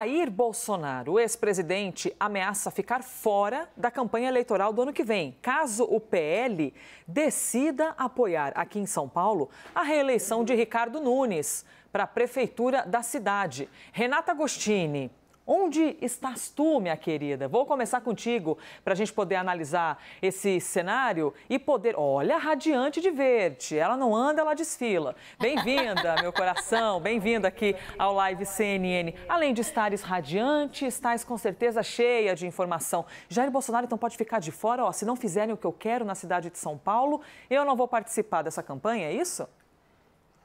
Jair Bolsonaro, o ex-presidente, ameaça ficar fora da campanha eleitoral do ano que vem, caso o PL decida apoiar aqui em São Paulo a reeleição de Ricardo Nunes para a prefeitura da cidade. Renata Agostini. Onde estás tu, minha querida? Vou começar contigo para a gente poder analisar esse cenário e poder. Olha, radiante de verde. Ela não anda, ela desfila. Bem-vinda, meu coração. Bem-vinda aqui ao Live CNN. Além de estares radiante, estás com certeza cheia de informação. Jair Bolsonaro então pode ficar de fora. Ó, se não fizerem o que eu quero na cidade de São Paulo, eu não vou participar dessa campanha, é isso?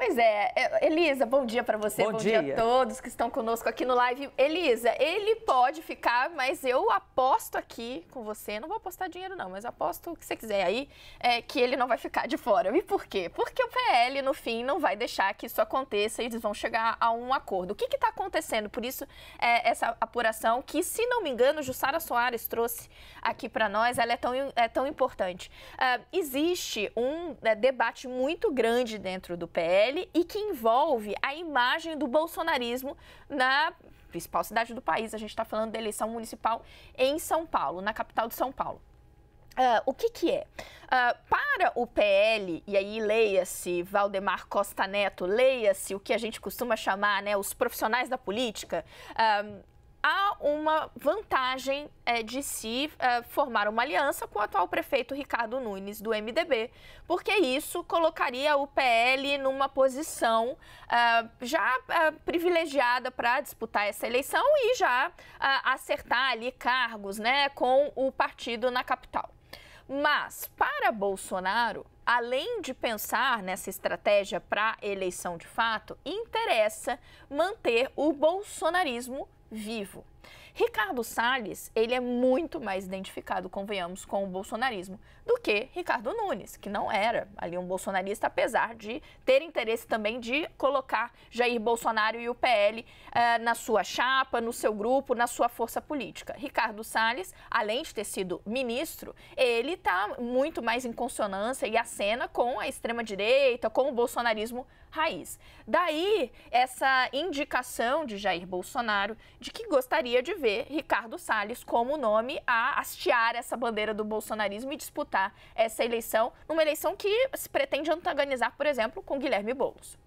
Pois é, é, Elisa, bom dia para você, bom, bom dia. dia. a todos que estão conosco aqui no live. Elisa, ele pode ficar, mas eu aposto aqui com você, não vou apostar dinheiro não, mas aposto o que você quiser aí, é, que ele não vai ficar de fora. E por quê? Porque o PL, no fim, não vai deixar que isso aconteça e eles vão chegar a um acordo. O que está acontecendo? Por isso, é, essa apuração que, se não me engano, Jussara Soares trouxe aqui para nós, ela é tão, é tão importante. Uh, existe um é, debate muito grande dentro do PL, dele e que envolve a imagem do bolsonarismo na principal cidade do país. A gente está falando da eleição municipal em São Paulo, na capital de São Paulo. Uh, o que, que é? Uh, para o PL, e aí leia-se Valdemar Costa Neto, leia-se o que a gente costuma chamar né, os profissionais da política, uh, há uma vantagem é, de se é, formar uma aliança com o atual prefeito Ricardo Nunes, do MDB, porque isso colocaria o PL numa posição é, já é, privilegiada para disputar essa eleição e já é, acertar ali cargos né, com o partido na capital. Mas, para Bolsonaro, além de pensar nessa estratégia para eleição de fato, interessa manter o bolsonarismo vivo. Ricardo Salles, ele é muito mais identificado, convenhamos, com o bolsonarismo do que Ricardo Nunes, que não era ali um bolsonarista, apesar de ter interesse também de colocar Jair Bolsonaro e o PL eh, na sua chapa, no seu grupo, na sua força política. Ricardo Salles, além de ter sido ministro, ele está muito mais em consonância e acena com a extrema-direita, com o bolsonarismo raiz. Daí essa indicação de Jair Bolsonaro de que gostaria de ver Ricardo Salles como nome a hastear essa bandeira do bolsonarismo e disputar essa eleição, numa eleição que se pretende antagonizar, por exemplo, com Guilherme Boulos.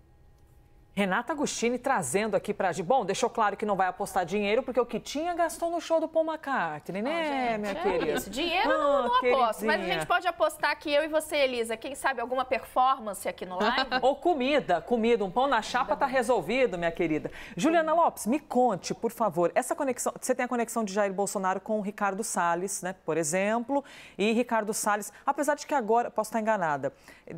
Renata Agostini trazendo aqui pra gente. Bom, deixou claro que não vai apostar dinheiro, porque o que tinha gastou no show do Paul McCartney, né, ah, minha é querida? isso, dinheiro ah, não, não aposto, mas a gente pode apostar que eu e você, Elisa, quem sabe alguma performance aqui no live? Ou comida, comida, um pão na chapa tá resolvido, minha querida. Juliana Lopes, me conte, por favor, essa conexão, você tem a conexão de Jair Bolsonaro com o Ricardo Salles, né, por exemplo, e Ricardo Salles, apesar de que agora, posso estar enganada,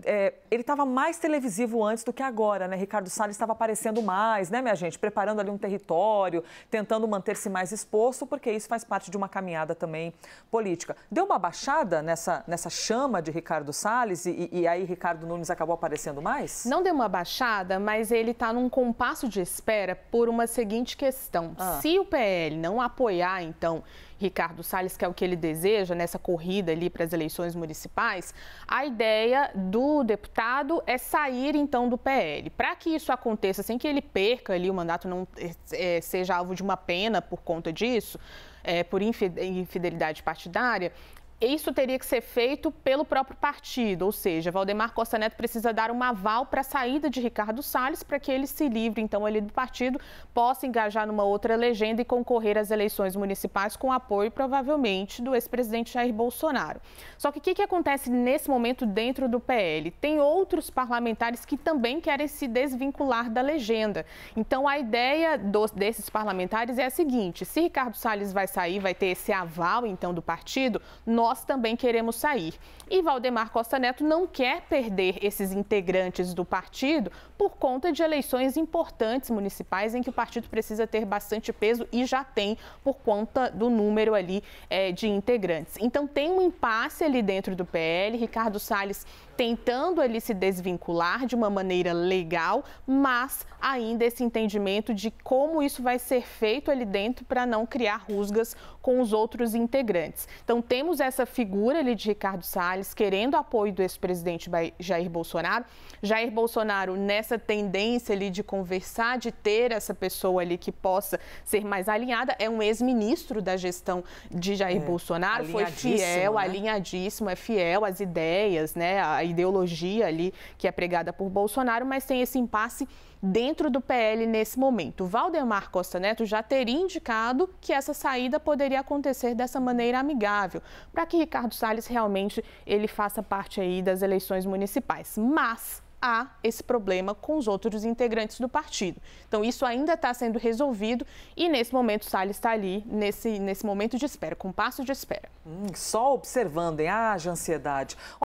é, ele estava mais televisivo antes do que agora, né, Ricardo Salles tava estava aparecendo mais, né, minha gente? Preparando ali um território, tentando manter-se mais exposto, porque isso faz parte de uma caminhada também política. Deu uma baixada nessa, nessa chama de Ricardo Salles e, e aí Ricardo Nunes acabou aparecendo mais? Não deu uma baixada, mas ele está num compasso de espera por uma seguinte questão. Ah. Se o PL não apoiar, então, Ricardo Salles, que é o que ele deseja nessa corrida ali para as eleições municipais, a ideia do deputado é sair então do PL. Para que isso aconteça, sem que ele perca ali o mandato, não é, é seja alvo de uma pena por conta disso, é, por infidelidade partidária, isso teria que ser feito pelo próprio partido, ou seja, Valdemar Costa Neto precisa dar um aval para a saída de Ricardo Salles para que ele se livre, então, ali do partido, possa engajar numa outra legenda e concorrer às eleições municipais com apoio, provavelmente, do ex-presidente Jair Bolsonaro. Só que o que, que acontece nesse momento dentro do PL? Tem outros parlamentares que também querem se desvincular da legenda. Então, a ideia dos, desses parlamentares é a seguinte, se Ricardo Salles vai sair, vai ter esse aval, então, do partido, nós nós também queremos sair. E Valdemar Costa Neto não quer perder esses integrantes do partido por conta de eleições importantes municipais em que o partido precisa ter bastante peso e já tem por conta do número ali é, de integrantes. Então tem um impasse ali dentro do PL. Ricardo Salles tentando ele se desvincular de uma maneira legal, mas ainda esse entendimento de como isso vai ser feito ali dentro para não criar rusgas com os outros integrantes. Então temos essa figura ali de Ricardo Salles querendo apoio do ex-presidente Jair Bolsonaro. Jair Bolsonaro nessa tendência ali de conversar, de ter essa pessoa ali que possa ser mais alinhada, é um ex-ministro da gestão de Jair é, Bolsonaro, foi fiel, né? alinhadíssimo, é fiel às ideias, né, ideologia ali que é pregada por Bolsonaro, mas tem esse impasse dentro do PL nesse momento. Valdemar Costa Neto já teria indicado que essa saída poderia acontecer dessa maneira amigável, para que Ricardo Salles realmente ele faça parte aí das eleições municipais. Mas há esse problema com os outros integrantes do partido. Então, isso ainda está sendo resolvido e, nesse momento, Salles está ali, nesse, nesse momento de espera, com passo de espera. Hum, só observando, hein? Haja ansiedade.